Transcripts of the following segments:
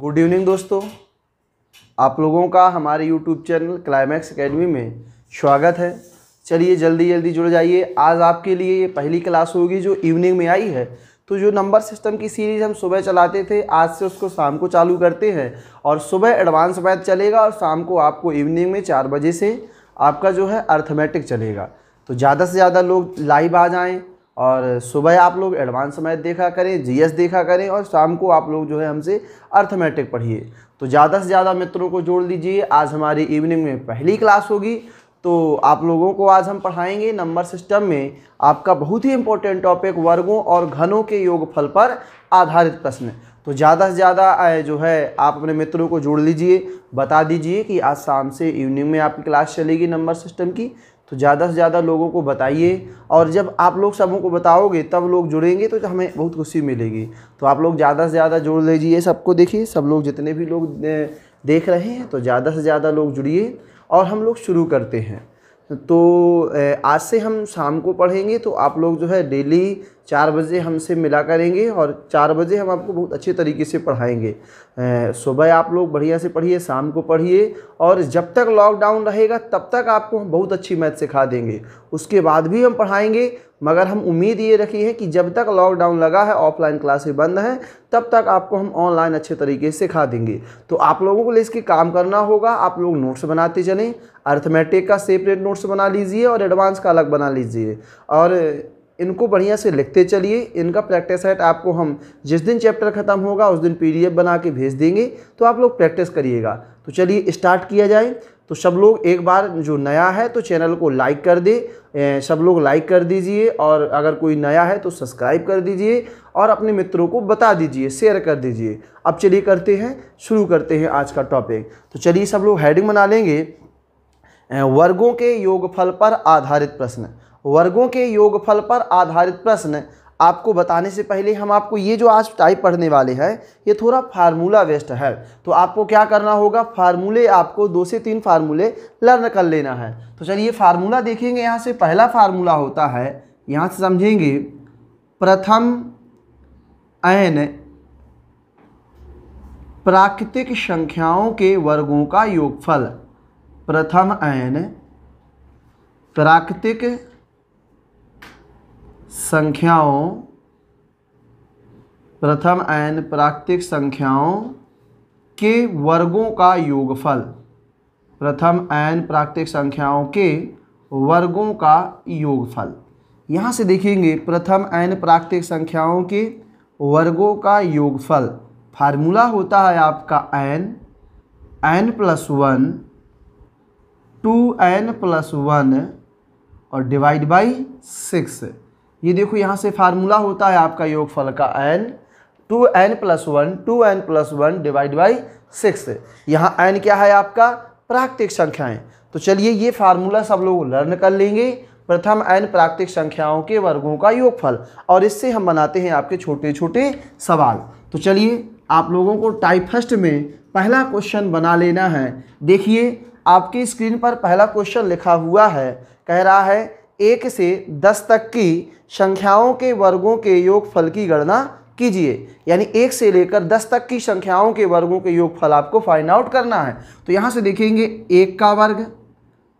good evening दोस्तों आप लोगों का हमारे यूट्यूब चैनल क्लाइमैक्स एकेडमी में स्वागत है चलिए जल्दी जल्दी जुड़ जाइए आज आपके लिए ये पहली क्लास होगी जो इवनिंग में आई है तो जो नंबर सिस्टम की सीरीज़ हम सुबह चलाते थे आज से उसको शाम को चालू करते हैं और सुबह एडवांस मैथ चलेगा और शाम को आपको इवनिंग में चार बजे से आपका जो है अर्थमेटिक चलेगा तो ज़्यादा से ज़्यादा लोग लाइव आ जाएँ और सुबह आप लोग एडवांस मैथ देखा करें जीएस देखा करें और शाम को आप लोग जो है हमसे अर्थमेटिक पढ़िए तो ज़्यादा से ज़्यादा मित्रों को जोड़ लीजिए आज हमारी इवनिंग में पहली क्लास होगी तो आप लोगों को आज हम पढ़ाएंगे नंबर सिस्टम में आपका बहुत ही इंपॉर्टेंट टॉपिक वर्गों और घनों के योगफल पर आधारित प्रश्न तो ज़्यादा से ज़्यादा जो है आप अपने मित्रों को जोड़ लीजिए बता दीजिए कि आज शाम से इवनिंग में आपकी क्लास चलेगी नंबर सिस्टम की तो ज़्यादा से ज़्यादा लोगों को बताइए और जब आप लोग सबों को बताओगे तब लोग जुड़ेंगे तो हमें बहुत खुशी मिलेगी तो आप लोग ज़्यादा से ज़्यादा जोड़ लीजिए सबको देखिए सब लोग जितने भी लोग देख रहे हैं तो ज़्यादा से ज़्यादा लोग जुड़िए और हम लोग शुरू करते हैं तो आज से हम शाम को पढ़ेंगे तो आप लोग जो है डेली चार बजे हमसे मिला करेंगे और चार बजे हम आपको बहुत अच्छे तरीके से पढ़ाएंगे सुबह आप लोग बढ़िया से पढ़िए शाम को पढ़िए और जब तक लॉकडाउन रहेगा तब तक आपको हम बहुत अच्छी मैथ सिखा देंगे उसके बाद भी हम पढ़ाएंगे मगर हम उम्मीद ये रखी है कि जब तक लॉकडाउन लगा है ऑफलाइन क्लासेस बंद हैं तब तक आपको हम ऑनलाइन अच्छे तरीके से सिखा देंगे तो आप लोगों को इसके काम करना होगा आप लोग नोट्स बनाते चलें अर्थमेटिक का सेपरेट नोट्स बना लीजिए और एडवांस का अलग बना लीजिए और इनको बढ़िया से लिखते चलिए इनका प्रैक्टिस सेट आपको हम जिस दिन चैप्टर ख़त्म होगा उस दिन पीडीएफ बना के भेज देंगे तो आप लोग प्रैक्टिस करिएगा तो चलिए स्टार्ट किया जाए तो सब लोग एक बार जो नया है तो चैनल को लाइक कर दे सब लोग लाइक कर दीजिए और अगर कोई नया है तो सब्सक्राइब कर दीजिए और अपने मित्रों को बता दीजिए शेयर कर दीजिए अब चलिए करते हैं शुरू करते हैं आज का टॉपिक तो चलिए सब लोग हेडिंग बना लेंगे वर्गों के योगफल पर आधारित प्रश्न वर्गों के योगफल पर आधारित प्रश्न आपको बताने से पहले हम आपको ये जो आज टाइप पढ़ने वाले हैं ये थोड़ा फार्मूला वेस्ट है तो आपको क्या करना होगा फार्मूले आपको दो से तीन फार्मूले लर्न कर लेना है तो चलिए फार्मूला देखेंगे यहाँ से पहला फार्मूला होता है यहाँ से समझेंगे प्रथम एन प्राकृतिक संख्याओं के वर्गों का योगफल प्रथम एन प्राकृतिक संख्याओं प्रथम एन प्राकृतिक संख्याओं के वर्गों का योगफल प्रथम एन प्राकृतिक संख्याओं के वर्गों का योगफल यहाँ से देखेंगे प्रथम एन प्राकृतिक संख्याओं के वर्गों का योगफल फार्मूला होता है आपका N N plus one two N plus one और डिवाइड बाई सिक्स ये देखो यहाँ से फार्मूला होता है आपका योगफल का N two N plus one two N plus one divide by six यहाँ एन क्या है आपका प्राकृतिक संख्याएं तो चलिए ये फार्मूला सब लोग लर्न कर लेंगे प्रथम एन प्राकृतिक संख्याओं के वर्गों का योगफल और इससे हम बनाते हैं आपके छोटे छोटे सवाल तो चलिए आप लोगों को टाइप फर्स्ट में पहला क्वेश्चन बना लेना है देखिए आपकी स्क्रीन पर पहला क्वेश्चन लिखा हुआ है कह रहा है एक से दस तक की संख्याओं के वर्गों के योगफल की गणना कीजिए यानी एक से लेकर दस तक की संख्याओं के वर्गों के योगफल आपको फाइंड आउट करना है तो यहाँ से देखेंगे एक का वर्ग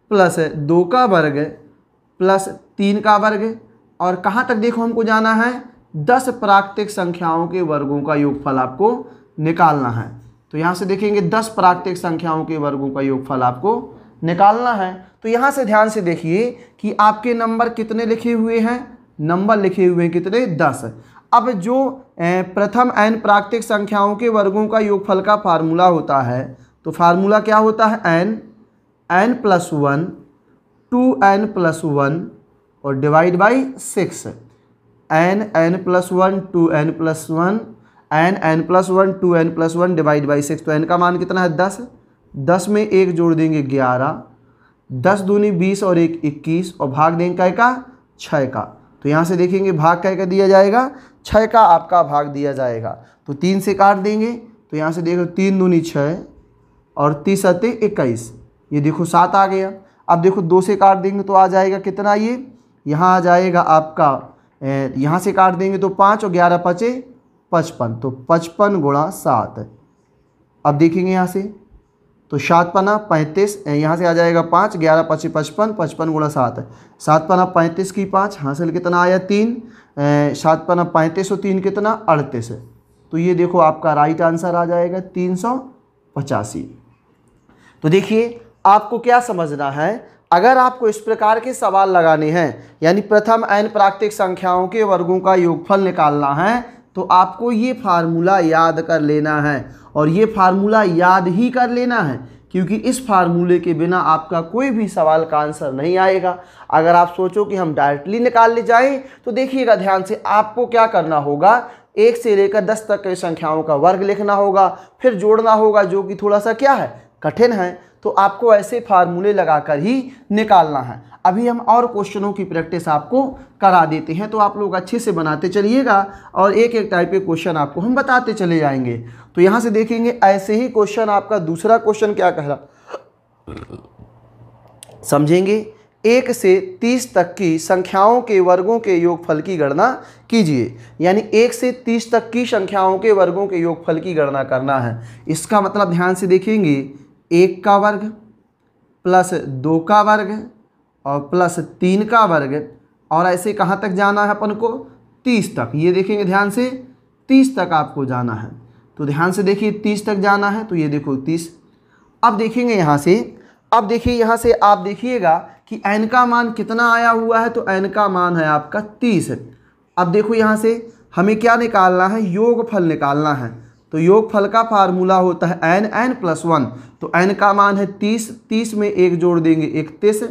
प्लस दो का वर्ग प्लस तीन का वर्ग और कहाँ तक देखो हमको जाना है दस प्राकृतिक संख्याओं के वर्गों का योगफल आपको निकालना है तो यहाँ से देखेंगे दस प्राकृतिक संख्याओं के वर्गों का योगफल आपको निकालना है तो यहाँ से ध्यान से देखिए कि आपके नंबर कितने लिखे हुए हैं नंबर लिखे हुए हैं कितने दस अब जो प्रथम एन प्राकृतिक संख्याओं के वर्गों का योगफल का फार्मूला होता है तो फार्मूला क्या होता है N N plus one two N plus one और divide by six N N plus one two N plus one N N plus one two N plus one divide by six तो N का मान कितना है दस दस में एक जोड़ देंगे ग्यारह दस दूनी बीस और एक इक्कीस और भाग देंगे काय का छः का तो यहाँ से देखेंगे भाग कै का दिया जाएगा छः का आपका भाग दिया जाएगा तो तीन से काट देंगे तो यहाँ से देखो तीन दूनी छः और तीस सत्ते इक्कीस ये देखो सात आ गया अब देखो दो से काट देंगे तो आ जाएगा कितना ये यहाँ आ जाएगा आपका यहाँ से काट देंगे तो पाँच और ग्यारह पचे पचपन तो पचपन गुणा सात अब देखेंगे यहाँ से तो सात पना पैंतीस यहाँ से आ जाएगा पाँच ग्यारह पच्चीस पचपन पचपन गुणा सात सात पना पैंतीस की पाँच हासिल कितना आया तीन सात पना पैंतीस और तीन कितना अड़तीस तो ये देखो आपका राइट आंसर आ जाएगा तीन सौ पचासी तो देखिए आपको क्या समझना है अगर आपको इस प्रकार के सवाल लगाने हैं यानी प्रथम एन प्राकृतिक संख्याओं के वर्गों का योगफल निकालना है तो आपको ये फार्मूला याद कर लेना है और ये फार्मूला याद ही कर लेना है क्योंकि इस फार्मूले के बिना आपका कोई भी सवाल का आंसर नहीं आएगा अगर आप सोचो कि हम डायरेक्टली निकाल ले जाएं तो देखिएगा ध्यान से आपको क्या करना होगा एक से लेकर दस तक के संख्याओं का वर्ग लिखना होगा फिर जोड़ना होगा जो कि थोड़ा सा क्या है कठिन है तो आपको ऐसे फार्मूले लगाकर ही निकालना है अभी हम और क्वेश्चनों की प्रैक्टिस आपको करा देते हैं तो आप लोग अच्छे से बनाते चलिएगा और एक एक टाइप के क्वेश्चन आपको हम बताते चले जाएंगे तो यहाँ से देखेंगे ऐसे ही क्वेश्चन आपका दूसरा क्वेश्चन क्या कह रहा समझेंगे एक से तीस तक की संख्याओं के वर्गों के योगफल की गणना कीजिए यानी एक से तीस तक की संख्याओं के वर्गों के योगफल की गणना करना है इसका मतलब ध्यान से देखेंगे एक का वर्ग प्लस दो का वर्ग और प्लस तीन का वर्ग और ऐसे कहाँ तक जाना है अपन को तीस तक ये देखेंगे ध्यान से तीस तक आपको जाना है तो ध्यान से देखिए तीस तक जाना है तो ये देखो तीस अब देखेंगे यहाँ से अब देखिए यहाँ से आप देखिएगा कि एन का मान कितना आया हुआ है तो एन का मान है आपका तीस अब देखो यहाँ से हमें क्या निकालना है योगफल निकालना है तो योगफल का फार्मूला होता है एन एन प्लस वन तो एन का मान है तीस तीस में एक जोड़ देंगे इकतीस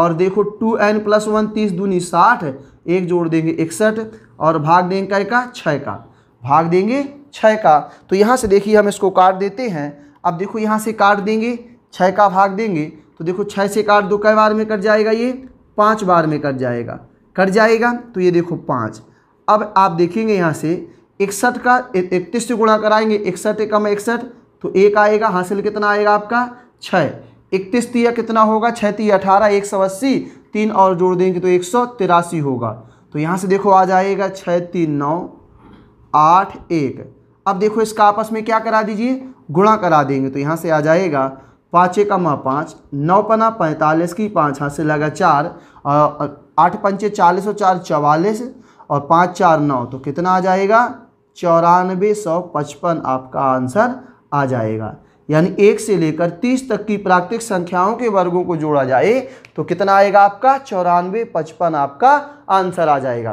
और देखो टू एन प्लस वन तीस दूनी साठ एक जोड़ देंगे इकसठ और भाग देंगे क्या का छः का भाग देंगे छः का तो यहाँ से देखिए हम इसको काट देते हैं अब देखो यहाँ से काट देंगे छः का भाग देंगे तो देखो छः से काट दो कई बार में कट जाएगा ये पाँच बार में कट जाएगा कट जाएगा तो ये देखो पाँच अब आप देखेंगे यहाँ से इकसठ का इकतीस से गुणा कराएंगे इकसठ एकम इकसठ तो एक आएगा हासिल कितना आएगा आपका छः इकतीस तिया कितना होगा छः तिया अठारह एक सौ अस्सी तीन और जोड़ देंगे तो एक सौ तिरासी होगा तो यहाँ से देखो आ जाएगा छः तीन नौ आठ एक अब देखो इसका आपस में क्या करा दीजिए गुणा करा देंगे तो यहाँ से आ जाएगा पाँच एकमा पाँच नौ पना पैंतालीस की पाँच हाथ से लगा चार आठ पंचे चालीस और चार चवालीस और पाँच चार नौ तो कितना आ जाएगा चौरानवे सौ पचपन आपका आंसर आ जाएगा यानी एक से लेकर तीस तक की प्राकृतिक संख्याओं के वर्गों को जोड़ा जाए तो कितना आएगा आपका चौरानवे पचपन आपका आंसर आ जाएगा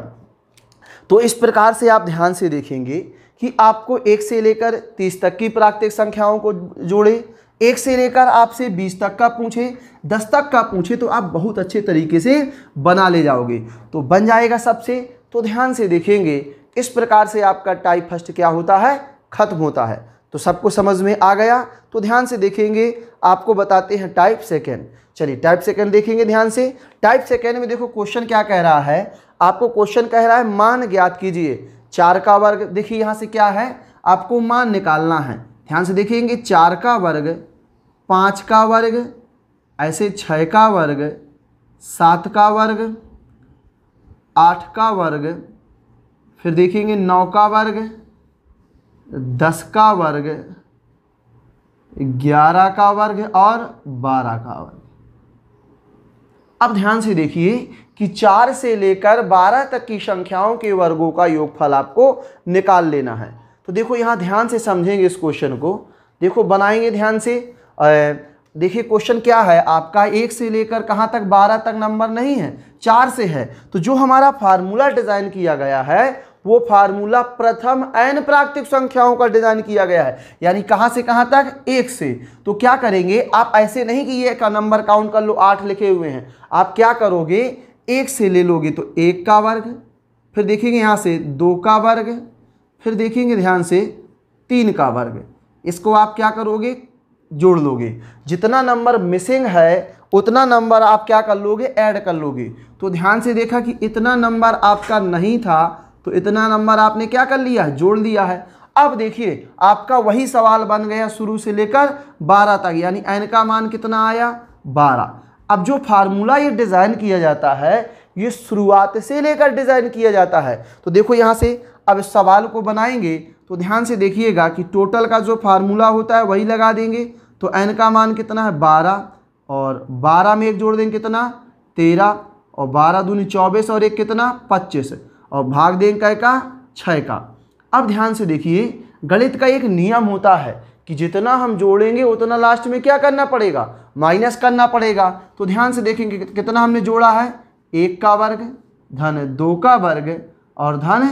तो इस प्रकार से आप ध्यान से देखेंगे कि आपको एक से लेकर तीस तक की प्राकृतिक संख्याओं को जोड़े एक से लेकर आपसे बीस तक का पूछे दस तक का पूछे तो आप बहुत अच्छे तरीके से बना ले जाओगे तो बन जाएगा सबसे तो ध्यान से देखेंगे इस प्रकार से आपका टाइप फर्स्ट क्या होता है खत्म होता है तो सबको समझ में आ गया तो ध्यान से देखेंगे आपको बताते हैं टाइप सेकेंड चलिए टाइप सेकेंड देखेंगे ध्यान से टाइप सेकेंड में देखो क्वेश्चन क्या कह रहा है आपको क्वेश्चन कह रहा है मान ज्ञात कीजिए चार का वर्ग देखिए यहाँ से क्या है आपको मान निकालना है ध्यान से देखेंगे चार का वर्ग पाँच का वर्ग ऐसे छः का वर्ग सात का वर्ग आठ का वर्ग फिर देखेंगे नौ का वर्ग दस का वर्ग ग्यारह का वर्ग और बारह का वर्ग अब ध्यान से देखिए कि चार से लेकर बारह तक की संख्याओं के वर्गों का योगफल आपको निकाल लेना है तो देखो यहाँ ध्यान से समझेंगे इस क्वेश्चन को देखो बनाएंगे ध्यान से देखिए क्वेश्चन क्या है आपका एक से लेकर कहाँ तक बारह तक नंबर नहीं है चार से है तो जो हमारा फार्मूला डिज़ाइन किया गया है वो फार्मूला प्रथम एन प्राकृतिक संख्याओं का डिजाइन किया गया है यानी कहां से कहां तक एक से तो क्या करेंगे आप ऐसे नहीं कि ये का नंबर काउंट कर लो आठ लिखे हुए हैं आप क्या करोगे एक से ले लोगे तो एक का वर्ग फिर देखेंगे यहाँ से दो का वर्ग फिर देखेंगे ध्यान से तीन का वर्ग इसको आप क्या करोगे जोड़ लोगे जितना नंबर मिसिंग है उतना नंबर आप क्या कर लोगे ऐड कर लोगे तो ध्यान से देखा कि इतना नंबर आपका नहीं था तो इतना नंबर आपने क्या कर लिया है जोड़ लिया है अब देखिए आपका वही सवाल बन गया शुरू से लेकर बारह तक यानी एन का मान कितना आया बारह अब जो फार्मूला ये डिज़ाइन किया जाता है ये शुरुआत से लेकर डिज़ाइन किया जाता है तो देखो यहाँ से अब इस सवाल को बनाएंगे तो ध्यान से देखिएगा कि टोटल का जो फार्मूला होता है वही लगा देंगे तो एन का मान कितना है बारह और बारह में एक जोड़ देंगे कितना तेरह और बारह दूनी चौबीस और एक कितना पच्चीस और भाग दें कै का छः का अब ध्यान से देखिए गणित का एक नियम होता है कि जितना हम जोड़ेंगे उतना लास्ट में क्या करना पड़ेगा माइनस करना पड़ेगा तो ध्यान से देखेंगे कितना हमने जोड़ा है एक का वर्ग धन दो का वर्ग और धन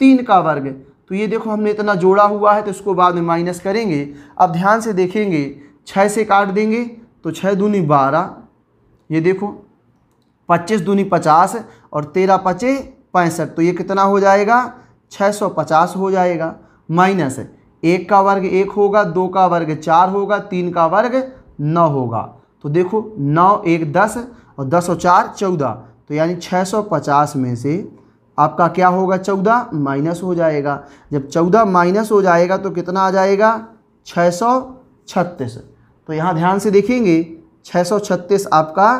तीन का वर्ग तो ये देखो हमने इतना जोड़ा हुआ है तो इसको बाद में माइनस करेंगे अब ध्यान से देखेंगे छः से काट देंगे तो छः दूनी बारह ये देखो पच्चीस दूनी पचास और तेरह पचे पैंसठ तो ये कितना हो जाएगा 650 हो जाएगा माइनस एक का वर्ग एक होगा दो का वर्ग चार होगा तीन का वर्ग नौ होगा तो देखो नौ एक दस और दस और चार चौदह तो यानी 650 में से आपका क्या होगा चौदह माइनस हो जाएगा जब चौदह माइनस हो जाएगा तो कितना आ जाएगा छः सौ छत्तीस तो यहाँ ध्यान से देखेंगे 636 आपका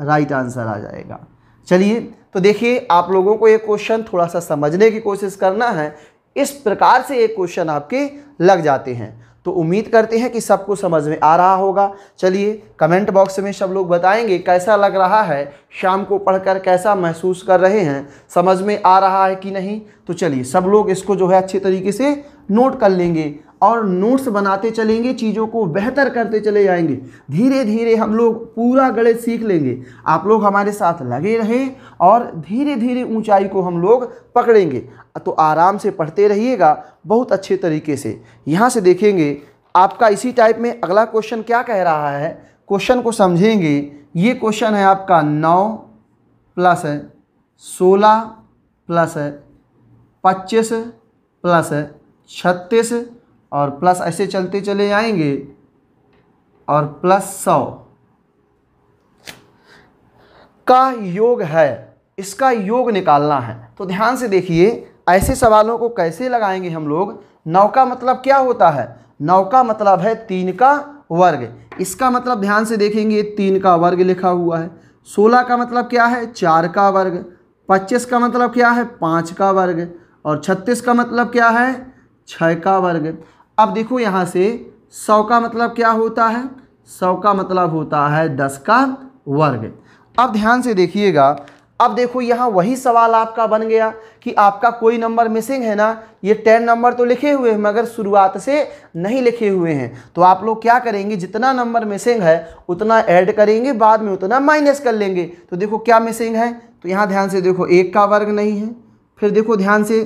राइट आंसर आ जाएगा चलिए तो देखिए आप लोगों को ये क्वेश्चन थोड़ा सा समझने की कोशिश करना है इस प्रकार से ये क्वेश्चन आपके लग जाते हैं तो उम्मीद करते हैं कि सबको समझ में आ रहा होगा चलिए कमेंट बॉक्स में सब लोग बताएंगे कैसा लग रहा है शाम को पढ़कर कैसा महसूस कर रहे हैं समझ में आ रहा है कि नहीं तो चलिए सब लोग इसको जो है अच्छे तरीके से नोट कर लेंगे और नोट्स बनाते चलेंगे चीज़ों को बेहतर करते चले जाएंगे धीरे धीरे हम लोग पूरा गणित सीख लेंगे आप लोग हमारे साथ लगे रहें और धीरे धीरे ऊंचाई को हम लोग पकड़ेंगे तो आराम से पढ़ते रहिएगा बहुत अच्छे तरीके से यहाँ से देखेंगे आपका इसी टाइप में अगला क्वेश्चन क्या कह रहा है क्वेश्चन को समझेंगे ये क्वेश्चन है आपका नौ प्लस है सोलह प्लस है पच्चीस प्लस है छत्तीस और प्लस ऐसे चलते चले जाएंगे और प्लस सौ का योग है इसका योग निकालना है तो ध्यान से देखिए ऐसे सवालों को कैसे लगाएंगे हम लोग नौ का मतलब क्या होता है नौ का मतलब है तीन का वर्ग इसका मतलब ध्यान से देखेंगे तीन का वर्ग लिखा हुआ है सोलह का मतलब क्या है चार का वर्ग पच्चीस का मतलब क्या है पाँच का वर्ग और छत्तीस का मतलब क्या है छः का वर्ग अब देखो यहाँ से सौ का मतलब क्या होता है सौ का मतलब होता है दस का वर्ग अब ध्यान से देखिएगा अब देखो यहाँ वही सवाल आपका बन गया कि आपका कोई नंबर मिसिंग है ना ये टेन नंबर तो लिखे हुए हैं मगर शुरुआत से नहीं लिखे हुए हैं तो आप लोग क्या करेंगे जितना नंबर मिसिंग है उतना ऐड करेंगे बाद में उतना माइनस कर लेंगे तो देखो क्या मिसिंग है तो यहाँ ध्यान से देखो एक का वर्ग नहीं है फिर देखो ध्यान से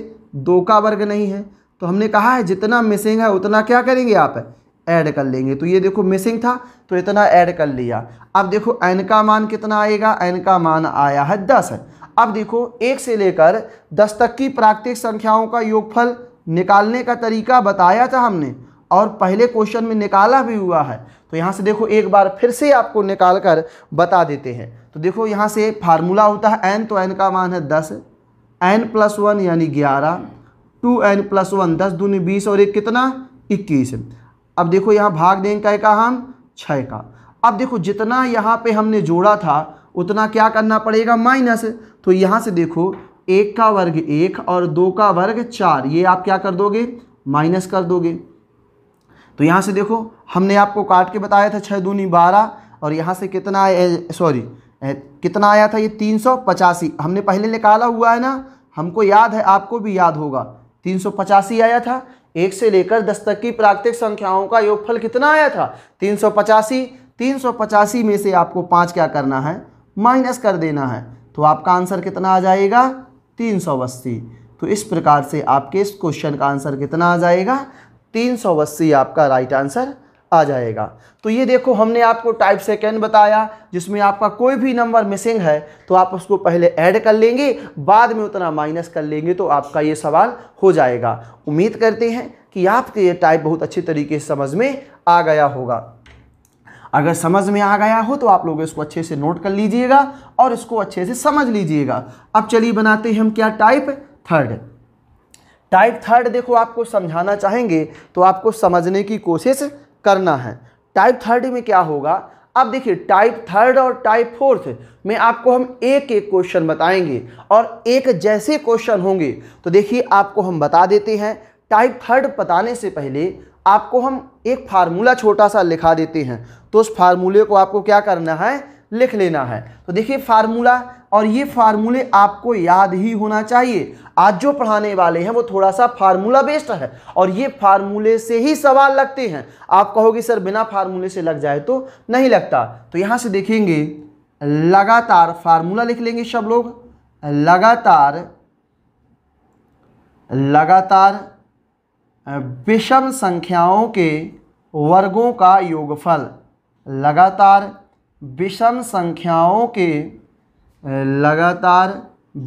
दो का वर्ग नहीं है तो हमने कहा है जितना मिसिंग है उतना क्या करेंगे आप ऐड कर लेंगे तो ये देखो मिसिंग था तो इतना ऐड कर लिया अब देखो एन का मान कितना आएगा एन का मान आया है दस अब देखो एक से लेकर दस तक की प्राकृतिक संख्याओं का योगफल निकालने का तरीका बताया था हमने और पहले क्वेश्चन में निकाला भी हुआ है तो यहाँ से देखो एक बार फिर से आपको निकाल कर बता देते हैं तो देखो यहाँ से फार्मूला होता है एन तो एन का मान है दस एन प्लस वन यानी ग्यारह टू एन प्लस वन दस दूनी बीस और एक कितना इक्कीस अब देखो यहाँ भाग देंगे क्या का हम छः का अब देखो जितना यहाँ पे हमने जोड़ा था उतना क्या करना पड़ेगा माइनस तो यहाँ से देखो एक का वर्ग एक और दो का वर्ग चार ये आप क्या कर दोगे माइनस कर दोगे तो यहाँ से देखो हमने आपको काट के बताया था छः दूनी बारह और यहाँ से कितना सॉरी कितना आया था ये तीन सौ पचासी हमने पहले निकाला हुआ है ना हमको याद है आपको भी याद होगा तीन सौ पचासी आया था एक से लेकर दस तक की प्राकृतिक संख्याओं का योगफल कितना आया था तीन सौ पचासी तीन सौ पचासी में से आपको पाँच क्या करना है माइनस कर देना है तो आपका आंसर कितना आ जाएगा तीन सौ अस्सी तो इस प्रकार से आपके इस क्वेश्चन का आंसर कितना आ जाएगा तीन सौ अस्सी आपका राइट आंसर आ जाएगा तो ये देखो हमने आपको टाइप सेकेंड बताया जिसमें आपका कोई भी नंबर मिसिंग है तो आप उसको पहले ऐड कर लेंगे बाद में उतना माइनस कर लेंगे तो आपका ये सवाल हो जाएगा उम्मीद करते हैं कि आपके ये टाइप बहुत अच्छे तरीके से समझ में आ गया होगा अगर समझ में आ गया हो तो आप लोग इसको अच्छे से नोट कर लीजिएगा और इसको अच्छे से समझ लीजिएगा अब चलिए बनाते हैं हम क्या टाइप थर्ड टाइप थर्ड देखो आपको समझाना चाहेंगे तो आपको समझने की कोशिश करना है टाइप थर्ड में क्या होगा अब देखिए टाइप थर्ड और टाइप फोर्थ में आपको हम एक एक क्वेश्चन बताएंगे और एक जैसे क्वेश्चन होंगे तो देखिए आपको हम बता देते हैं टाइप थर्ड बताने से पहले आपको हम एक फार्मूला छोटा सा लिखा देते हैं तो उस फार्मूले को आपको क्या करना है लिख लेना है तो देखिए फार्मूला और ये फार्मूले आपको याद ही होना चाहिए आज जो पढ़ाने वाले हैं वो थोड़ा सा फार्मूला बेस्ड है और ये फार्मूले से ही सवाल लगते हैं आप कहोगे सर बिना फार्मूले से लग जाए तो नहीं लगता तो यहाँ से देखेंगे लगातार फार्मूला लिख लेंगे सब लोग लगातार लगातार विषम संख्याओं के वर्गों का योगफल लगातार विषम संख्याओं के लगातार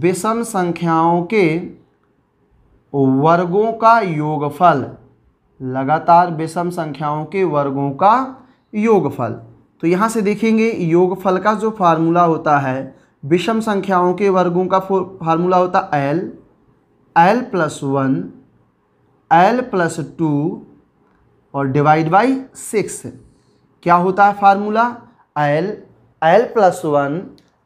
विषम संख्याओं के वर्गों का योगफल लगातार विषम संख्याओं के वर्गों का योगफल तो यहाँ से देखेंगे योगफल का जो फार्मूला होता है विषम संख्याओं के वर्गों का फार्मूला होता है L L plus one L plus two और डिवाइड बाई सिक्स क्या होता है formula L L plus one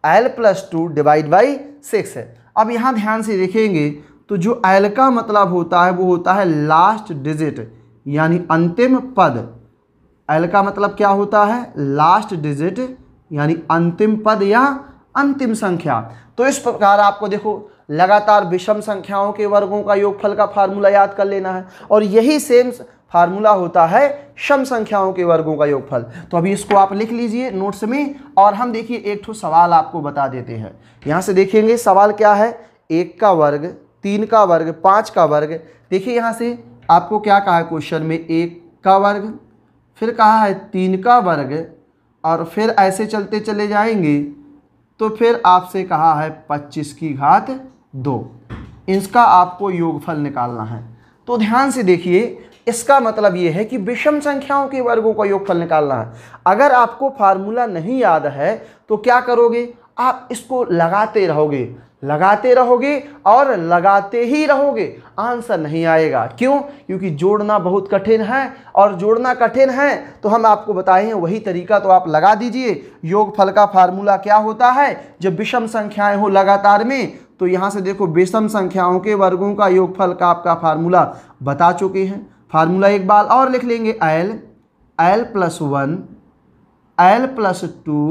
L plus two divide by six है अब यहाँ ध्यान से देखेंगे तो जो एल का मतलब होता है वो होता है लास्ट डिजिट यानी अंतिम पद एल का मतलब क्या होता है लास्ट डिजिट यानी अंतिम पद या अंतिम संख्या तो इस प्रकार आपको देखो लगातार विषम संख्याओं के वर्गों का योगफल का फार्मूला याद कर लेना है और यही सेम फार्मूला होता है सम संख्याओं के वर्गों का योगफल तो अभी इसको आप लिख लीजिए नोट्स में और हम देखिए एक ठो सवाल आपको बता देते हैं यहाँ से देखेंगे सवाल क्या है एक का वर्ग तीन का वर्ग पाँच का वर्ग देखिए यहाँ से आपको क्या कहा है क्वेश्चन में एक का वर्ग फिर कहा है तीन का वर्ग और फिर ऐसे चलते चले जाएंगे तो फिर आपसे कहा है पच्चीस की घात दो इसका आपको योगफल निकालना है तो ध्यान से देखिए इसका मतलब ये है कि विषम संख्याओं के वर्गों का योगफल निकालना है अगर आपको फार्मूला नहीं याद है तो क्या करोगे आप इसको लगाते रहोगे लगाते रहोगे और लगाते ही रहोगे आंसर नहीं आएगा क्यों क्योंकि जोड़ना बहुत कठिन है और जोड़ना कठिन है तो हम आपको बताएं वही तरीका तो आप लगा दीजिए योगफल का फार्मूला क्या होता है जब विषम संख्याएं हो लगातार में तो यहाँ से देखो विषम संख्याओं के वर्गों का योगफल का आपका फार्मूला बता चुके हैं फार्मूला एक बार और लिख लेंगे L L plus one L plus two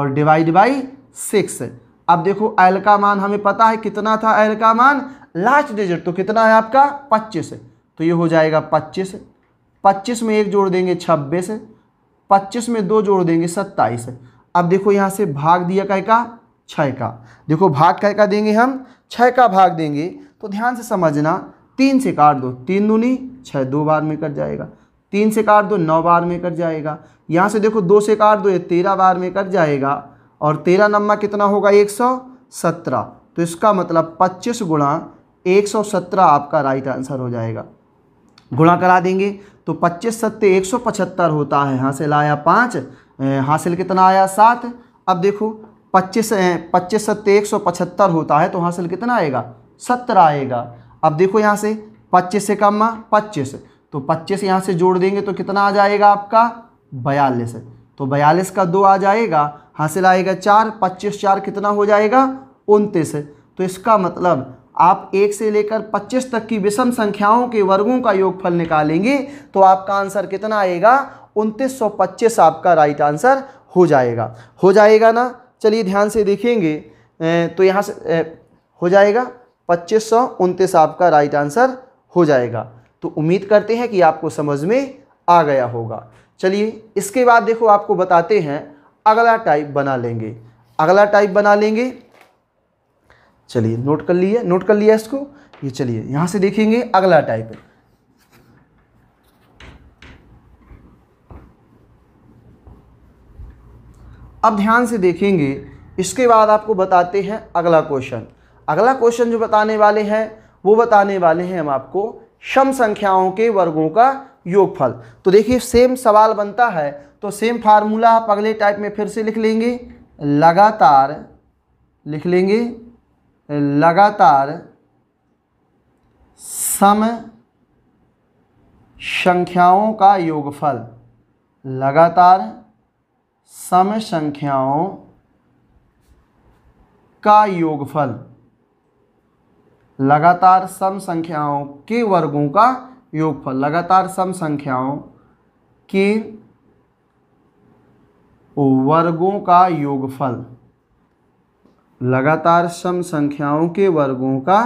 और डिवाइड बाई सिक्स अब देखो एल का मान हमें पता है कितना था एल का मान लास्ट डिजिट तो कितना है आपका पच्चीस तो ये हो जाएगा पच्चीस पच्चीस में एक जोड़ देंगे छब्बीस पच्चीस में दो जोड़ देंगे सत्ताईस अब देखो यहाँ से भाग दिया कह का छः का देखो भाग कह का देंगे हम छः का भाग देंगे तो ध्यान से समझना तीन से काट दो तीन दूनी छः दो बार में कट जाएगा तीन से काट दो नौ बार में कट जाएगा यहाँ से देखो दो से काट दो ये तेरह बार में कट जाएगा और तेरह नम्मा कितना होगा एक सौ सत्रह तो इसका मतलब पच्चीस गुणा एक सौ सत्रह आपका राइट आंसर हो जाएगा गुणा करा देंगे तो पच्चीस सत्य एक सौ पचहत्तर होता है हासिल आया पाँच हासिल कितना आया सात अब देखो पच्चीस पच्चीस सत्य एक सौ पचहत्तर होता है तो हासिल कितना आएगा सत्रह आएगा अब देखो यहाँ से पच्चीस से कम पच्चीस तो पच्चीस यहाँ से जोड़ देंगे तो कितना आ जाएगा आपका बयालीस तो बयालीस का दो आ जाएगा हासिल आएगा चार पच्चीस चार कितना हो जाएगा उनतीस तो इसका मतलब आप एक से लेकर पच्चीस तक की विषम संख्याओं के वर्गों का योगफल निकालेंगे तो आपका आंसर कितना आएगा उनतीस सौ पच्चीस आपका राइट आंसर हो जाएगा हो जाएगा ना चलिए ध्यान से देखेंगे तो यहाँ से हो जाएगा पच्चीस सौ उनतीस आपका राइट आंसर हो जाएगा तो उम्मीद करते हैं कि आपको समझ में आ गया होगा चलिए इसके बाद देखो आपको बताते हैं अगला टाइप बना लेंगे अगला टाइप बना लेंगे चलिए नोट कर लिए नोट कर लिया इसको ये चलिए यहां से देखेंगे अगला टाइप अब ध्यान से देखेंगे इसके बाद आपको बताते हैं अगला क्वेश्चन अगला क्वेश्चन जो बताने वाले हैं वो बताने वाले हैं हम आपको सम संख्याओं के वर्गों का योगफल तो देखिए सेम सवाल बनता है तो सेम फार्मूला आप अगले टाइप में फिर से लिख लेंगे लगातार लिख लेंगे लगातार सम संख्याओं का योगफल लगातार सम संख्याओं का योगफल लगातार सम संख्याओं के वर्गों का योगफल लगातार सम संख्याओं के वर्गों का योगफल लगातार सम संख्याओं के वर्गों का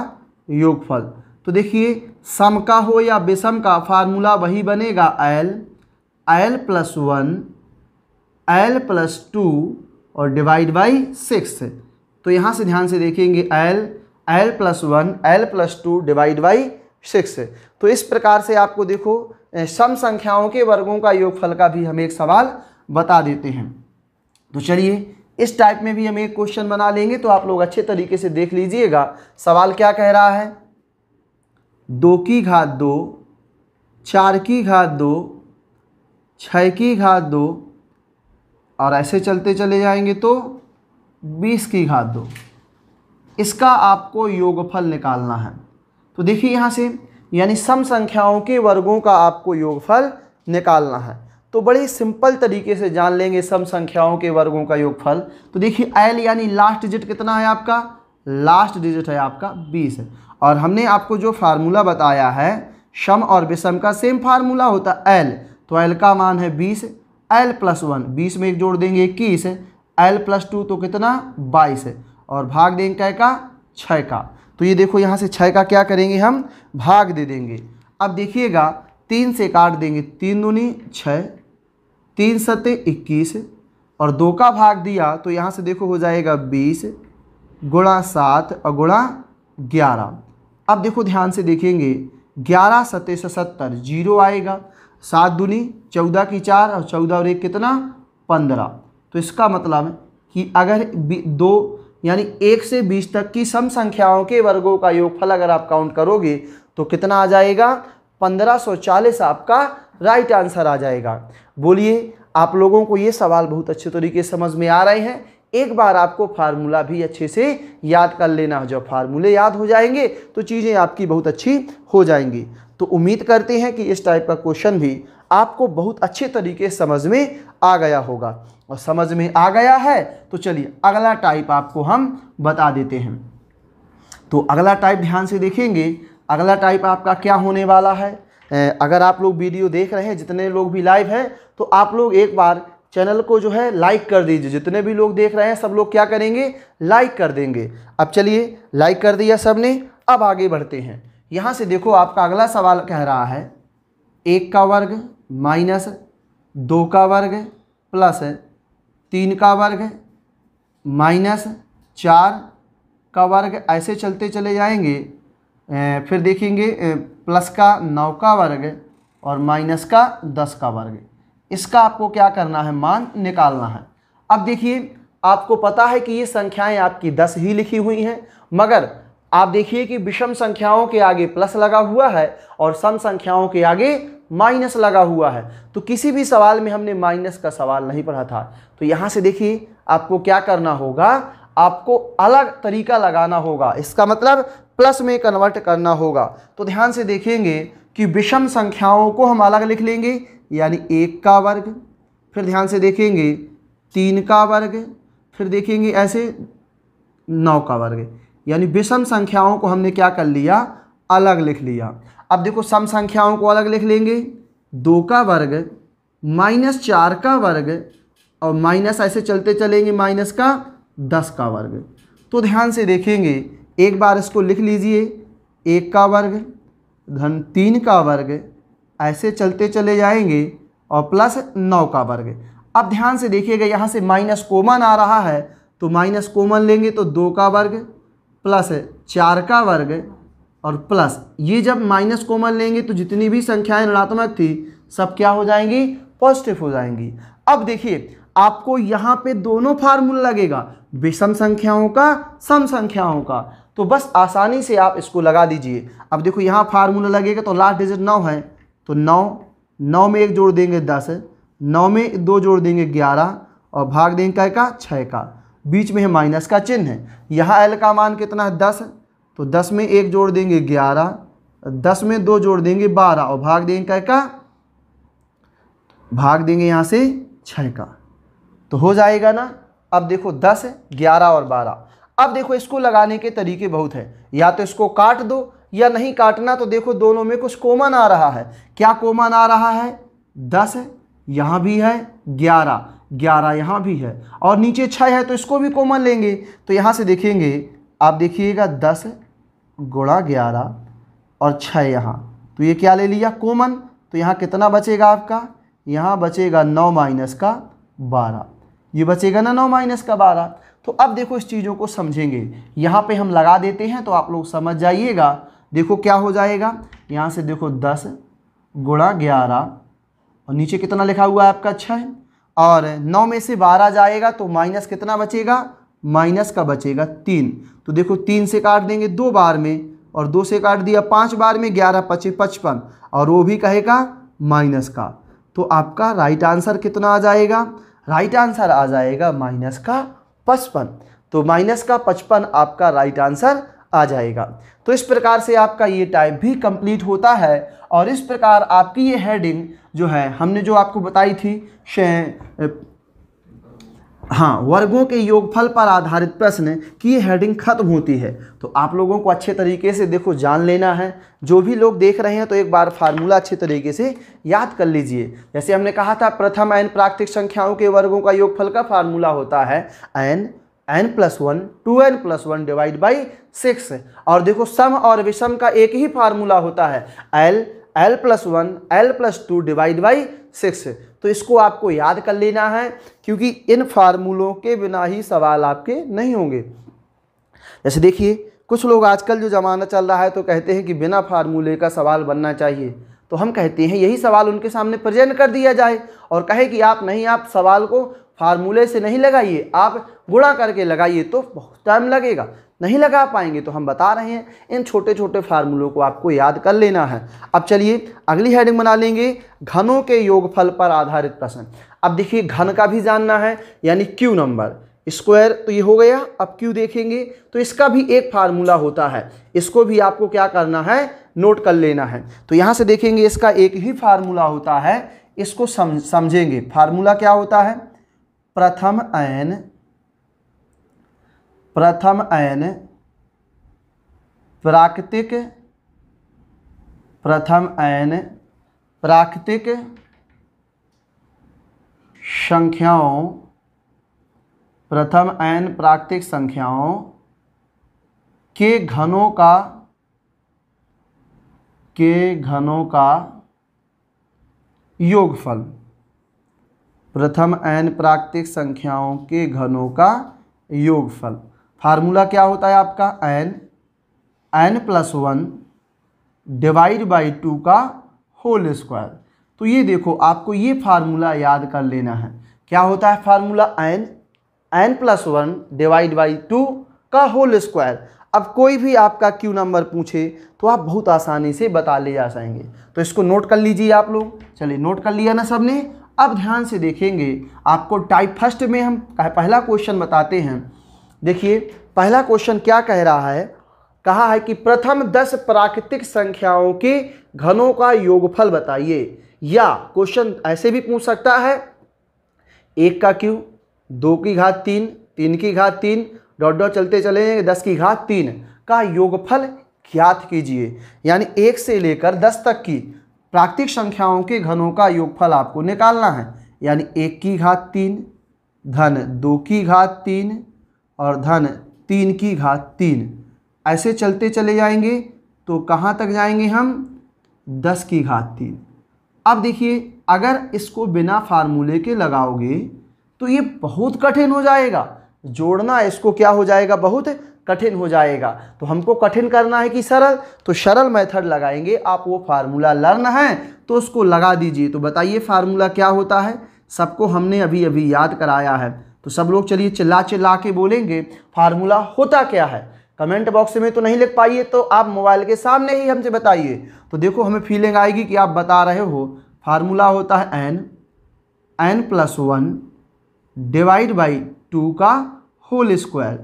योगफल तो देखिए सम का हो या विषम का फार्मूला वही बनेगा L L plus one L plus two और डिवाइड बाई सिक्स तो यहाँ से ध्यान से देखेंगे L L plus one L plus two divide by six तो इस प्रकार से आपको देखो सम संख्याओं के वर्गों का योगफल का भी हम एक सवाल बता देते हैं तो चलिए इस टाइप में भी हम एक क्वेश्चन बना लेंगे तो आप लोग अच्छे तरीके से देख लीजिएगा सवाल क्या कह रहा है दो की घात दो चार की घात दो छ की घात दो और ऐसे चलते चले जाएंगे तो बीस की घात दो इसका आपको योगफल निकालना है तो देखिए यहाँ से यानी सम संख्याओं के वर्गों का आपको योगफल निकालना है तो बड़े सिंपल तरीके से जान लेंगे सम संख्याओं के वर्गों का योगफल तो देखिए एल यानी लास्ट डिजिट कितना है आपका लास्ट डिजिट है आपका बीस और हमने आपको जो फार्मूला बताया है सम और विषम का सेम फार्मूला होता है एल तो एल का मान है बीस एल प्लस वन बीस में एक जोड़ देंगे इक्कीस एल प्लस टू तो कितना बाईस है और भाग देंगे क्या का छः का तो ये देखो यहाँ से छः का क्या करेंगे हम भाग दे देंगे अब देखिएगा तीन से काट देंगे तीन दूनी छः तीन सत्य इक्कीस और दो का भाग दिया तो यहाँ से देखो हो जाएगा बीस गुणा सात और गुणा ग्यारह अब देखो ध्यान से देखेंगे ग्यारह सत्य सत्तर जीरो आएगा सात दूनी चौदह की चार और चौदह और एक कितना पंद्रह तो इसका मतलब कि अगर दो यानी एक से बीस तक की सम संख्याओं के वर्गों का योगफल अगर आप काउंट करोगे तो कितना आ जाएगा 1540 आपका राइट आंसर आ जाएगा बोलिए आप लोगों को ये सवाल बहुत अच्छे तरीके समझ में आ रहे हैं एक बार आपको फार्मूला भी अच्छे से याद कर लेना हो जब फार्मूले याद हो जाएंगे तो चीज़ें आपकी बहुत अच्छी हो जाएंगी तो उम्मीद करते हैं कि इस टाइप का क्वेश्चन भी आपको बहुत अच्छे तरीके समझ में आ गया होगा और समझ में आ गया है तो चलिए अगला टाइप आपको हम बता देते हैं तो अगला टाइप ध्यान से देखेंगे अगला टाइप आपका क्या होने वाला है अगर आप लोग वीडियो देख रहे हैं जितने लोग भी लाइव हैं तो आप लोग एक बार चैनल को जो है लाइक कर दीजिए जितने भी लोग देख रहे हैं सब लोग क्या करेंगे लाइक कर देंगे अब चलिए लाइक कर दिया सब ने अब आगे बढ़ते हैं यहाँ से देखो आपका अगला सवाल कह रहा है एक का वर्ग माइनस दो का वर्ग प्लस तीन का वर्ग माइनस चार का वर्ग ऐसे चलते चले जाएंगे फिर देखेंगे प्लस का नौ का वर्ग और माइनस का दस का वर्ग इसका आपको क्या करना है मान निकालना है अब देखिए आपको पता है कि ये संख्याएं आपकी दस ही लिखी हुई हैं मगर आप देखिए कि विषम संख्याओं के आगे प्लस लगा हुआ है और सम संख्याओं के आगे माइनस लगा हुआ है तो किसी भी सवाल में हमने माइनस का सवाल नहीं पढ़ा था तो यहाँ से देखिए आपको क्या करना होगा आपको अलग तरीका लगाना होगा इसका मतलब प्लस में कन्वर्ट करना होगा तो ध्यान से देखेंगे कि विषम संख्याओं को हम अलग लिख लेंगे यानी एक का वर्ग फिर ध्यान से देखेंगे तीन का वर्ग फिर देखेंगे ऐसे नौ का वर्ग यानी विषम संख्याओं को हमने क्या कर लिया अलग लिख लिया अब देखो सम संख्याओं को अलग लिख लेंगे दो का वर्ग माइनस चार का वर्ग और माइनस ऐसे चलते चलेंगे माइनस का दस का वर्ग तो ध्यान से देखेंगे एक बार इसको लिख लीजिए एक का वर्ग धन तीन का वर्ग ऐसे चलते चले जाएंगे और प्लस नौ का वर्ग अब ध्यान से देखिएगा यहाँ से माइनस कॉमन आ रहा है तो माइनस कॉमन लेंगे तो दो का वर्ग प्लस चार का वर्ग और प्लस ये जब माइनस कॉमन लेंगे तो जितनी भी संख्याएं ऋणात्मक थी सब क्या हो जाएंगी पॉजिटिव हो जाएंगी अब देखिए आपको यहाँ पे दोनों फार्मूला लगेगा विषम संख्याओं का सम संख्याओं का तो बस आसानी से आप इसको लगा दीजिए अब देखो यहाँ फार्मूला लगेगा तो लास्ट डिजिट नौ है तो नौ नौ में एक जोड़ देंगे दस नौ में दो जोड़ देंगे ग्यारह और भाग देंगे क्या का छः का बीच में है माइनस का चिन्ह है यहाँ एल का मान कितना है दस तो दस में एक जोड़ देंगे ग्यारह दस में दो जोड़ देंगे बारह और भाग देंगे क्या का भाग देंगे यहाँ से छः का तो हो जाएगा ना अब देखो दस ग्यारह और बारह अब देखो इसको लगाने के तरीके बहुत हैं या तो इसको काट दो या नहीं काटना तो देखो दोनों में कुछ कॉमन आ रहा है क्या कॉमन आ रहा है दस यहाँ भी है ग्यारह ग्यारह यहाँ भी है और नीचे छः है तो इसको भी कॉमन लेंगे तो यहाँ से देखेंगे आप देखिएगा दस गुणा ग्यारह और छः यहाँ तो ये क्या ले लिया कॉमन तो यहाँ कितना बचेगा आपका यहाँ बचेगा नौ माइनस का बारह ये बचेगा ना नौ माइनस का बारह तो अब देखो इस चीज़ों को समझेंगे यहाँ पे हम लगा देते हैं तो आप लोग समझ जाइएगा देखो क्या हो जाएगा यहाँ से देखो दस गुणा ग्यारह और नीचे कितना लिखा हुआ है आपका छः और नौ में से बारह जाएगा तो माइनस कितना बचेगा माइनस का बचेगा तीन तो देखो तीन से काट देंगे दो बार में और दो से काट दिया पाँच बार में ग्यारह पच्चीस पचपन और वो भी कहेगा माइनस का तो आपका राइट आंसर कितना आ जाएगा राइट आंसर आ जाएगा माइनस का पचपन तो माइनस का पचपन आपका राइट आंसर आ जाएगा तो इस प्रकार से आपका ये टाइप भी कंप्लीट होता है और इस प्रकार आपकी ये हेडिंग जो है हमने जो आपको बताई थी हाँ वर्गों के योगफल पर आधारित प्रश्न की हेडिंग खत्म होती है तो आप लोगों को अच्छे तरीके से देखो जान लेना है जो भी लोग देख रहे हैं तो एक बार फार्मूला अच्छे तरीके से याद कर लीजिए जैसे हमने कहा था प्रथम एन प्राकृतिक संख्याओं के वर्गों का योगफल का फार्मूला होता है N N plus one two N plus one divide by six और देखो सम और विषम का एक ही फार्मूला होता है L L plus one L plus two divide by six तो इसको आपको याद कर लेना है क्योंकि इन फार्मूलों के बिना ही सवाल आपके नहीं होंगे जैसे देखिए कुछ लोग आजकल जो ज़माना चल रहा है तो कहते हैं कि बिना फार्मूले का सवाल बनना चाहिए तो हम कहते हैं यही सवाल उनके सामने प्रजेंट कर दिया जाए और कहे कि आप नहीं आप सवाल को फार्मूले से नहीं लगाइए आप गुणा करके लगाइए तो बहुत टाइम लगेगा नहीं लगा पाएंगे तो हम बता रहे हैं इन छोटे छोटे फार्मूलों को आपको याद कर लेना है अब चलिए अगली हेडिंग बना लेंगे घनों के योगफल पर आधारित प्रश्न अब देखिए घन का भी जानना है यानी क्यू नंबर स्क्वायर तो ये हो गया अब क्यू देखेंगे तो इसका भी एक फार्मूला होता है इसको भी आपको क्या करना है नोट कर लेना है तो यहाँ से देखेंगे इसका एक ही फार्मूला होता है इसको समझेंगे फार्मूला क्या होता है प्रथम एन प्रथम अयन प्राकृतिक प्रथम अयन प्राकृतिक संख्याओं प्रथम अयन प्राकृतिक संख्याओं के घनों का के घनों का योगफल प्रथम अयन प्राकृतिक संख्याओं के घनों का योगफल फार्मूला क्या होता है आपका N N plus one divide by two का होल स्क्वायर तो ये देखो आपको ये फार्मूला याद कर लेना है क्या होता है formula N N plus one divide by two का होल स्क्वायर अब कोई भी आपका क्यू नंबर पूछे तो आप बहुत आसानी से बता ले जा सकेंगे तो इसको नोट कर लीजिए आप लोग चलिए नोट कर लिया ना सबने अब ध्यान से देखेंगे आपको टाइप फर्स्ट में हम पहला क्वेश्चन बताते हैं देखिए पहला क्वेश्चन क्या कह रहा है कहा है कि प्रथम दस प्राकृतिक संख्याओं के घनों का योगफल बताइए या क्वेश्चन ऐसे भी पूछ सकता है एक का क्यू दो की घात तीन तीन की घात तीन डॉट डॉट चलते चले दस की घात तीन का योगफल ज्ञात कीजिए यानी एक से लेकर दस तक की प्राकृतिक संख्याओं के घनों का योगफल आपको निकालना है यानी एक की घात तीन धन दो की घात तीन और धन तीन की घात तीन ऐसे चलते चले जाएंगे तो कहाँ तक जाएंगे हम दस की घात तीन अब देखिए अगर इसको बिना फार्मूले के लगाओगे तो ये बहुत कठिन हो जाएगा जोड़ना इसको क्या हो जाएगा बहुत कठिन हो जाएगा तो हमको कठिन करना है कि सरल तो सरल मेथड लगाएंगे आप वो फार्मूला लर्न है तो उसको लगा दीजिए तो बताइए फार्मूला क्या होता है सबको हमने अभी अभी याद कराया है तो सब लोग चलिए चिल्ला चिल्ला के बोलेंगे फार्मूला होता क्या है कमेंट बॉक्स में तो नहीं लिख पाइए तो आप मोबाइल के सामने ही हमसे बताइए तो देखो हमें फीलिंग आएगी कि आप बता रहे हो फार्मूला होता है N N plus one divide by two का होल स्क्वायर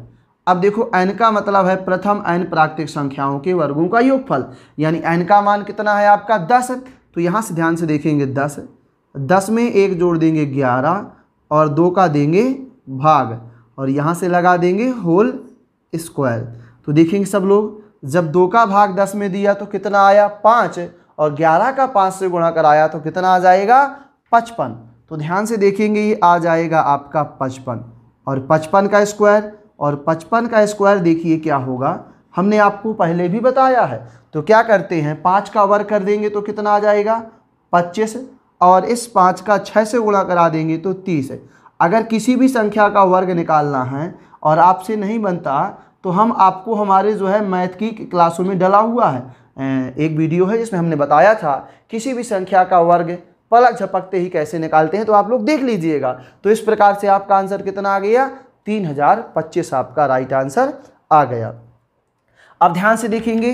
अब देखो एन का मतलब है प्रथम एन प्राकृतिक संख्याओं के वर्गों का योगफल यानी एन का मान कितना है आपका दस तो यहाँ से ध्यान से देखेंगे दस दस में एक जोड़ देंगे ग्यारह और दो का देंगे भाग और यहाँ से लगा देंगे होल स्क्वायर तो देखेंगे सब लोग जब दो का भाग दस में दिया तो कितना आया पाँच और ग्यारह का पाँच से गुणा कराया तो कितना आ जाएगा पचपन तो ध्यान से देखेंगे ये आ जाएगा आपका पचपन और पचपन का स्क्वायर और पचपन का स्क्वायर देखिए क्या होगा हमने आपको पहले भी बताया है तो क्या करते हैं पाँच का वर्ग कर देंगे तो कितना आ जाएगा पच्चीस और इस पाँच का छः से गुणा करा देंगे तो तीस अगर किसी भी संख्या का वर्ग निकालना है और आपसे नहीं बनता तो हम आपको हमारे जो है मैथ की क्लासों में डला हुआ है एक वीडियो है जिसमें हमने बताया था किसी भी संख्या का वर्ग पलक झपकते ही कैसे निकालते हैं तो आप लोग देख लीजिएगा तो इस प्रकार से आपका आंसर कितना आ गया तीन हजार पच्चीस आपका राइट आंसर आ गया अब ध्यान से देखेंगे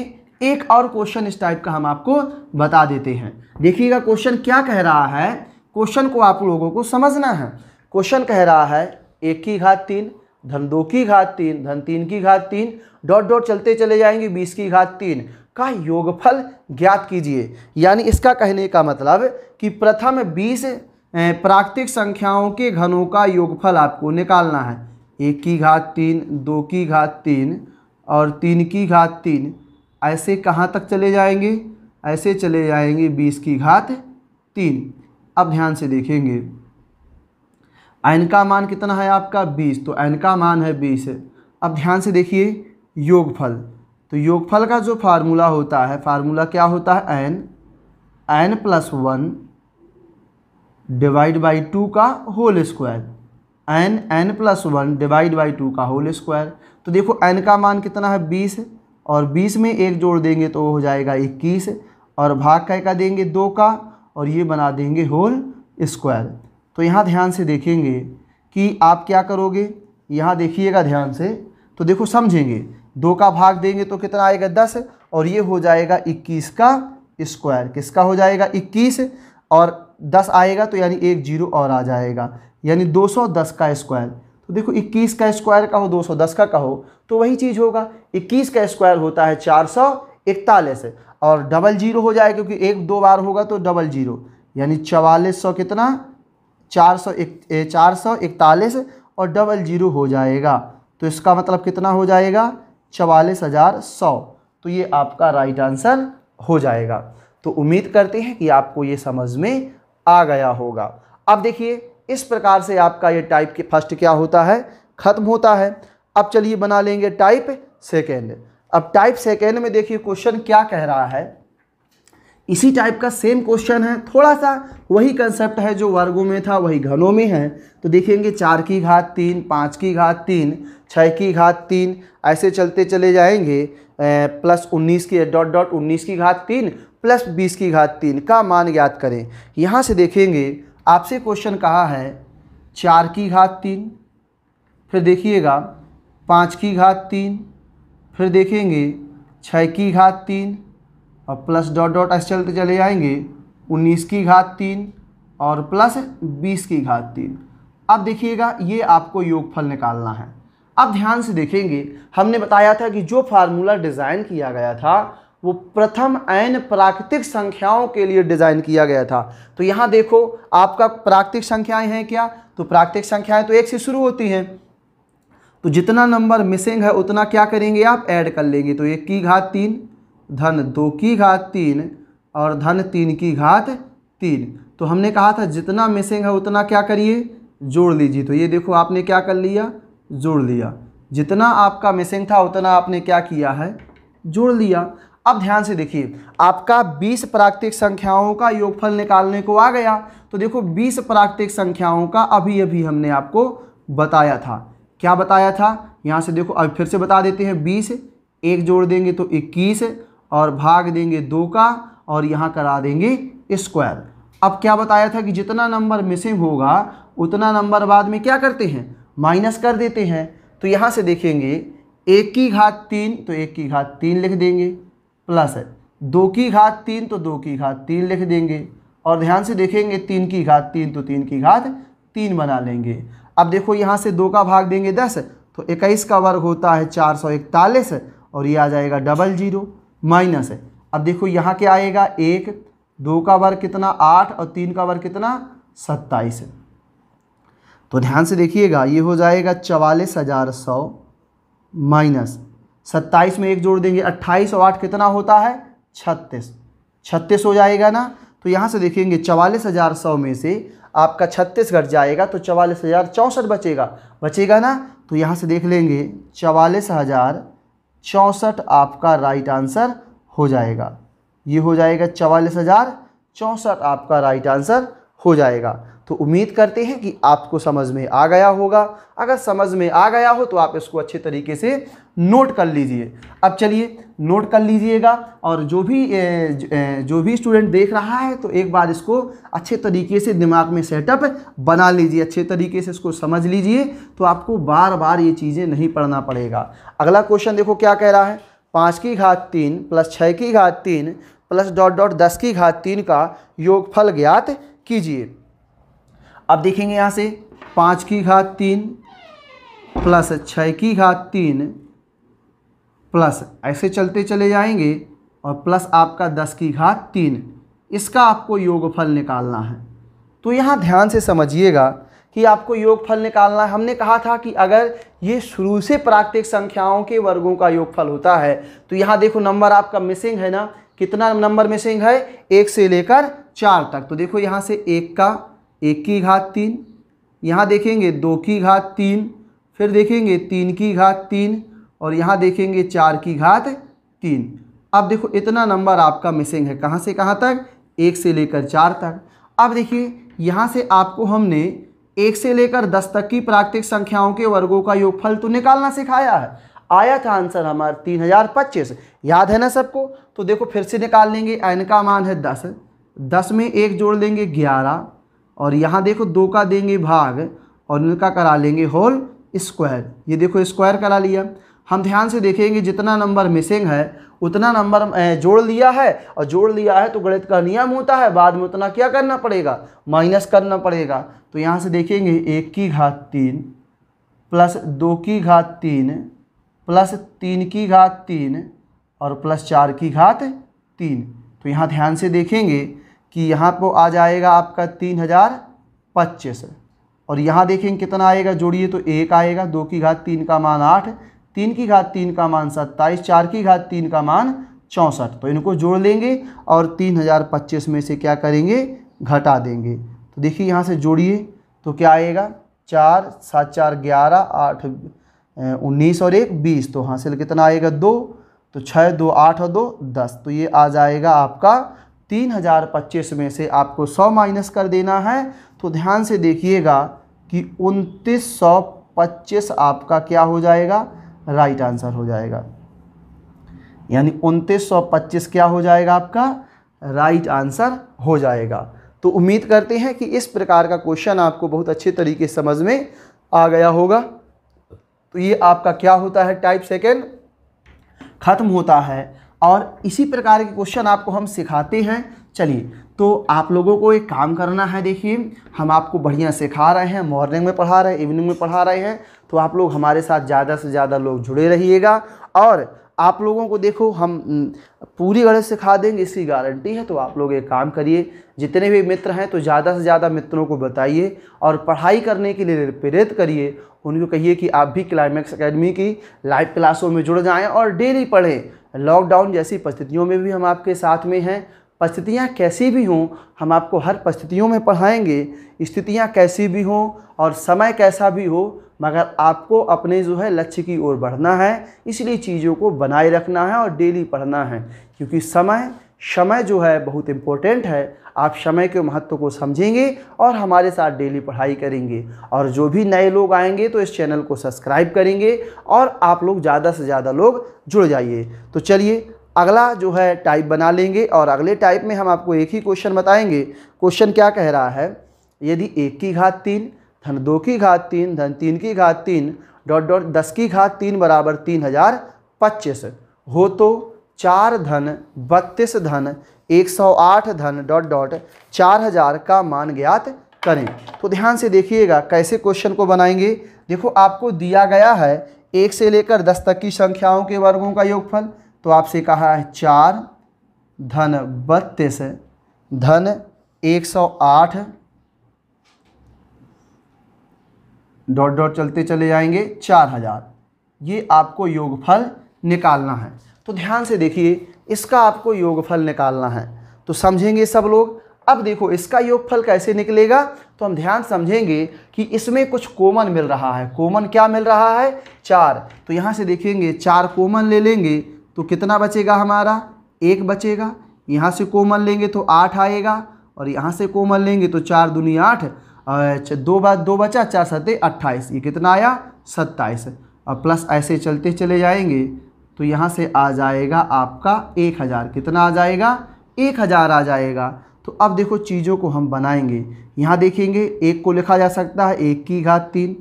एक और क्वेश्चन इस टाइप का हम आपको बता देते हैं देखिएगा क्वेश्चन क्या कह रहा है क्वेश्चन को आप लोगों को समझना है क्वेश्चन कह रहा है एक की घात तीन धन दो की घात तीन धन तीन की घात तीन डॉट डॉट चलते चले जाएंगे बीस की घात तीन का योगफल ज्ञात कीजिए यानी इसका कहने का मतलब कि प्रथम बीस प्राकृतिक संख्याओं के घनों का योगफल आपको निकालना है एक की घात तीन दो की घात तीन और तीन की घात तीन ऐसे कहाँ तक चले जाएंगे ऐसे चले जाएंगे बीस की घात तीन अब ध्यान से देखेंगे एन का मान कितना है आपका बीस तो एन का मान है बीस अब ध्यान से देखिए योगफल तो योगफल का जो फार्मूला होता है फार्मूला क्या होता है N N plus one divide by two का whole square N N plus one divide by two का होल स्क्वायर तो देखो एन का मान कितना है बीस और बीस में एक जोड़ देंगे तो हो जाएगा इक्कीस और भाग कह का देंगे दो का और ये बना देंगे होल स्क्वायर तो यहाँ ध्यान से देखेंगे कि आप क्या करोगे यहाँ देखिएगा ध्यान से तो देखो समझेंगे दो का भाग देंगे तो कितना आएगा दस और ये हो जाएगा इक्कीस का स्क्वायर किसका हो जाएगा इक्कीस और दस आएगा तो यानी एक जीरो और आ जाएगा यानी दो सौ दस का स्क्वायर तो देखो इक्कीस का स्क्वायर का हो दो सौ दस का का हो तो वही चीज़ होगा इक्कीस का स्क्वायर होता है चार सौ इकतालीस और डबल जीरो हो जाएगा क्योंकि एक दो बार होगा तो डबल जीरो यानी चवालीस सौ कितना चार सौ एक चार सौ इकतालीस और डबल जीरो हो जाएगा तो इसका मतलब कितना हो जाएगा चवालीस हज़ार सौ तो ये आपका राइट आंसर हो जाएगा तो उम्मीद करते हैं कि आपको ये समझ में आ गया होगा अब देखिए इस प्रकार से आपका ये टाइप के फर्स्ट क्या होता है ख़त्म होता है अब चलिए बना लेंगे टाइप सेकेंड अब टाइप सेकेंड में देखिए क्वेश्चन क्या कह रहा है इसी टाइप का सेम क्वेश्चन है थोड़ा सा वही कंसेप्ट है जो वर्गों में था वही घनों में है तो देखेंगे चार की घात तीन पाँच की घात तीन छः की घात तीन ऐसे चलते चले जाएंगे प्लस उन्नीस की डॉट डॉट उन्नीस की घात तीन प्लस बीस की घात तीन का मान याद करें यहाँ से देखेंगे आपसे क्वेश्चन कहा है चार की घात तीन फिर देखिएगा पाँच की घात तीन फिर देखेंगे छः की घात तीन और प्लस डॉट डॉट ऐसे चलते चले जाएंगे उन्नीस की घात तीन और प्लस बीस की घात तीन अब देखिएगा ये आपको योगफल निकालना है अब ध्यान से देखेंगे हमने बताया था कि जो फार्मूला डिज़ाइन किया गया था वो प्रथम एन प्राकृतिक संख्याओं के लिए डिज़ाइन किया गया था तो यहाँ देखो आपका प्राकृतिक संख्याएं हैं क्या तो प्राकृतिक संख्याएं तो एक से शुरू होती हैं तो जितना नंबर मिसिंग है उतना क्या करेंगे आप ऐड कर लेंगे तो एक की घात तीन धन दो की घात तीन और धन तीन की घात तीन तो हमने कहा था जितना मिसिंग है उतना क्या करिए जोड़ लीजिए तो ये देखो आपने क्या कर लिया जोड़ लिया जितना आपका मिसिंग था उतना आपने क्या किया है जोड़ लिया अब ध्यान से देखिए आपका 20 प्राकृतिक संख्याओं का योगफल निकालने को आ गया तो देखो 20 प्राकृतिक संख्याओं का अभी अभी हमने आपको बताया था क्या बताया था यहाँ से देखो अब फिर से बता देते हैं 20 एक जोड़ देंगे तो 21 और भाग देंगे दो का और यहाँ करा देंगे स्क्वायर अब क्या बताया था कि जितना नंबर मिसिंग होगा उतना नंबर बाद में क्या करते हैं माइनस कर देते हैं तो यहाँ से देखेंगे एक की घात तीन तो एक की घात तीन लिख देंगे प्लस दो की घात तीन तो दो की घात तीन लिख देंगे और ध्यान से देखेंगे तीन की घात तीन तो तीन की घात तीन बना लेंगे अब देखो यहाँ से दो का भाग देंगे दस तो इक्कीस का वर्ग होता है चार सौ इकतालीस और ये आ जाएगा डबल जीरो माइनस है अब देखो यहाँ क्या आएगा एक दो का वर्ग कितना आठ और तीन का वर्ग कितना सत्ताईस है तो ध्यान से देखिएगा ये हो जाएगा चवालीस हज़ार सौ माइनस सत्ताईस में एक जोड़ देंगे अट्ठाईस और आठ कितना होता है छत्तीस छत्तीस हो जाएगा ना तो यहाँ से देखेंगे चवालीस हज़ार सौ में से आपका छत्तीस घट जाएगा तो चवालीस हज़ार चौंसठ बचेगा बचेगा ना तो यहाँ से देख लेंगे चवालीस हज़ार चौंसठ आपका राइट आंसर हो जाएगा ये हो जाएगा चवालीस हज़ार चौंसठ आपका राइट आंसर हो जाएगा तो उम्मीद करते हैं कि आपको समझ में आ गया होगा अगर समझ में आ गया हो तो आप इसको अच्छे तरीके से नोट कर लीजिए अब चलिए नोट कर लीजिएगा और जो भी जो भी स्टूडेंट देख रहा है तो एक बार इसको अच्छे तरीके से दिमाग में सेटअप बना लीजिए अच्छे तरीके से इसको समझ लीजिए तो आपको बार बार ये चीज़ें नहीं पढ़ना पड़ेगा अगला क्वेश्चन देखो क्या कह रहा है पाँच की घात तीन प्लस छः की घात तीन प्लस डॉट डॉट दस की घात तीन का योगफल ज्ञात कीजिए अब देखेंगे यहाँ से पाँच की घात तीन प्लस छः की घात तीन प्लस ऐसे चलते चले जाएंगे और प्लस आपका दस की घात तीन इसका आपको योगफल निकालना है तो यहाँ ध्यान से समझिएगा कि आपको योगफल निकालना है हमने कहा था कि अगर ये शुरू से प्राकृतिक संख्याओं के वर्गों का योगफल होता है तो यहाँ देखो नंबर आपका मिसिंग है ना कितना नंबर मिसिंग है एक से लेकर चार तक तो देखो यहाँ से एक का एक की घात तीन यहाँ देखेंगे दो की घात तीन फिर देखेंगे तीन की घात तीन और यहाँ देखेंगे चार की घात तीन अब देखो इतना नंबर आपका मिसिंग है कहाँ से कहाँ तक एक से लेकर चार तक अब देखिए यहाँ से आपको हमने एक से लेकर दस तक की प्राकृतिक संख्याओं के वर्गों का योगफल तो निकालना सिखाया है आया था आंसर हमारा तीन हजार पच्चीस याद है ना सबको तो देखो फिर से निकाल लेंगे एन का मान है दस दस में एक जोड़ लेंगे ग्यारह और यहाँ देखो दो का देंगे भाग और इनका करा लेंगे होल स्क्वायर ये देखो स्क्वायर करा लिया हम ध्यान से देखेंगे जितना नंबर मिसिंग है उतना नंबर जोड़ लिया है और जोड़ लिया है तो गणित का नियम होता है बाद में उतना क्या करना पड़ेगा माइनस करना पड़ेगा तो यहाँ से देखेंगे एक की घात तीन प्लस दो की घात तीन प्लस तीन की घात तीन और प्लस चार की घात तीन तो यहाँ ध्यान से देखेंगे कि यहाँ पर तो आ जाएगा आपका तीन हज़ार पच्चीस और यहाँ देखेंगे कितना आएगा जोड़िए तो एक आएगा दो की घात तीन का मान आठ तीन की घात तीन का मान सत्ताईस चार की घात तीन का मान चौंसठ तो इनको जोड़ लेंगे और तीन हज़ार पच्चीस में से क्या करेंगे घटा देंगे तो देखिए यहाँ से जोड़िए तो क्या आएगा चार सात चार ग्यारह आठ उन्नीस और एक बीस तो हासिल कितना आएगा दो तो छः दो आठ और दो दस तो ये आ जाएगा आपका तीन हज़ार पच्चीस में से आपको सौ माइनस कर देना है तो ध्यान से देखिएगा कि उनतीस सौ पच्चीस आपका क्या हो जाएगा राइट आंसर हो जाएगा यानी उनतीस सौ पच्चीस क्या हो जाएगा आपका राइट आंसर हो जाएगा तो उम्मीद करते हैं कि इस प्रकार का क्वेश्चन आपको बहुत अच्छे तरीके समझ में आ गया होगा तो ये आपका क्या होता है टाइप सेकेंड ख़त्म होता है और इसी प्रकार के क्वेश्चन आपको हम सिखाते हैं चलिए तो आप लोगों को एक काम करना है देखिए हम आपको बढ़िया सिखा रहे हैं मॉर्निंग में पढ़ा रहे हैं इवनिंग में पढ़ा रहे हैं तो आप लोग हमारे साथ ज़्यादा से ज़्यादा लोग जुड़े रहिएगा और आप लोगों को देखो हम पूरी गणित सिखा देंगे इसकी गारंटी है तो आप लोग एक काम करिए जितने भी मित्र हैं तो ज़्यादा से ज़्यादा मित्रों को बताइए और पढ़ाई करने के लिए प्रेरित करिए उनको कहिए कि आप भी क्लाइमैक्स अकेडमी की लाइव क्लासों में जुड़ जाएं और डेली पढ़ें लॉकडाउन जैसी परिस्थितियों में भी हम आपके साथ में हैं परिस्थितियाँ कैसी भी हों हम आपको हर परिस्थितियों में पढ़ाएंगे स्थितियाँ कैसी भी हों और समय कैसा भी हो मगर आपको अपने जो है लक्ष्य की ओर बढ़ना है इसलिए चीज़ों को बनाए रखना है और डेली पढ़ना है क्योंकि समय समय जो है बहुत इम्पोर्टेंट है आप समय के महत्व को समझेंगे और हमारे साथ डेली पढ़ाई करेंगे और जो भी नए लोग आएंगे तो इस चैनल को सब्सक्राइब करेंगे और आप लोग ज़्यादा से ज़्यादा लोग जुड़ जाइए तो चलिए अगला जो है टाइप बना लेंगे और अगले टाइप में हम आपको एक ही क्वेश्चन बताएंगे क्वेश्चन क्या कह रहा है यदि एक की घात तीन धन दो की घात तीन धन तीन की घात तीन डॉट डॉट दस की घात तीन बराबर तीन हजार पच्चीस हो तो चार धन बत्तीस धन एक सौ आठ धन डॉट डॉट चार हजार का मान ज्ञात करें तो ध्यान से देखिएगा कैसे क्वेश्चन को बनाएंगे देखो आपको दिया गया है एक से लेकर दस तक की संख्याओं के वर्गों का योगफल तो आपसे कहा है चार धन बत्तीस धन एक सौ आठ डॉट डॉट चलते चले जाएंगे चार हज़ार ये आपको योगफल निकालना है तो ध्यान से देखिए इसका आपको योगफल निकालना है तो समझेंगे सब लोग अब देखो इसका योगफल कैसे निकलेगा तो हम ध्यान समझेंगे कि इसमें कुछ कॉमन मिल रहा है कॉमन क्या मिल रहा है चार तो यहाँ से देखेंगे चार कोमन ले लेंगे तो कितना बचेगा हमारा एक बचेगा यहाँ से कोमन लेंगे तो आठ आएगा और यहाँ से कोमन लेंगे तो चार दुनिया आठ अच्छा, दो बार दो बचा चार सते अट्ठाईस ये कितना आया सत्ताईस और प्लस ऐसे चलते चले जाएंगे तो यहाँ से आ जाएगा आपका एक हज़ार कितना आ जाएगा एक हज़ार आ जाएगा तो अब देखो चीज़ों को हम बनाएंगे यहाँ देखेंगे एक को लिखा जा सकता है एक की घात तीन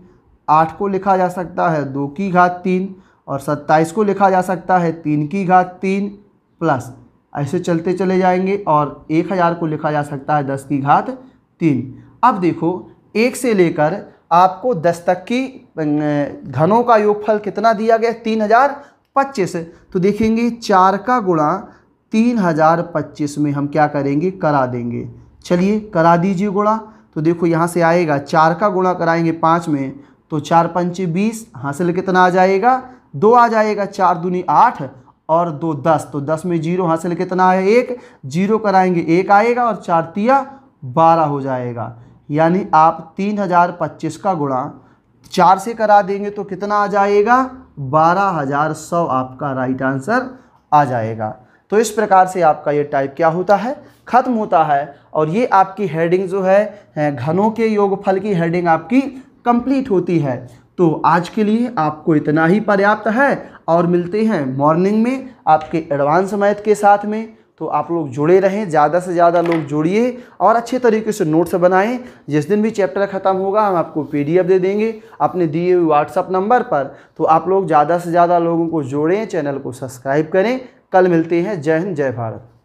आठ को लिखा जा सकता है दो की घात तीन और सत्ताईस को लिखा जा सकता है तीन की घात तीन प्लस ऐसे चलते चले जाएंगे और एक हज़ार को लिखा जा सकता है दस की घात तीन अब देखो एक से लेकर आपको दस तक की अं, घनों का योगफल कितना दिया गया तीन हज़ार पच्चीस तो देखेंगे चार का गुणा तीन हज़ार पच्चीस में हम क्या करेंगे करा देंगे चलिए करा दीजिए गुणा तो देखो यहाँ से आएगा चार का गुणा कराएंगे पाँच में तो चार पंचे बीस हासिल कितना आ जाएगा दो आ जाएगा चार दूनी आठ और दो दस तो दस में जीरो हासिल कितना आया एक जीरो कराएंगे एक आएगा और चार तिया बारह हो जाएगा यानी आप तीन हज़ार पच्चीस का गुणा चार से करा देंगे तो कितना आ जाएगा बारह हज़ार सौ आपका राइट आंसर आ जाएगा तो इस प्रकार से आपका ये टाइप क्या होता है ख़त्म होता है और ये आपकी हेडिंग जो है घनों के योगफल की हेडिंग आपकी कंप्लीट होती है तो आज के लिए आपको इतना ही पर्याप्त है और मिलते हैं मॉर्निंग में आपके एडवांस मैथ के साथ में तो आप लोग जुड़े रहें ज़्यादा से ज़्यादा लोग जुड़िए और अच्छे तरीके से नोट्स बनाएं जिस दिन भी चैप्टर ख़त्म होगा हम आपको पीडीएफ दे देंगे अपने दिए हुए व्हाट्सअप नंबर पर तो आप लोग ज़्यादा से ज़्यादा लोगों को जोड़ें चैनल को सब्सक्राइब करें कल मिलते हैं जय हिंद जय भारत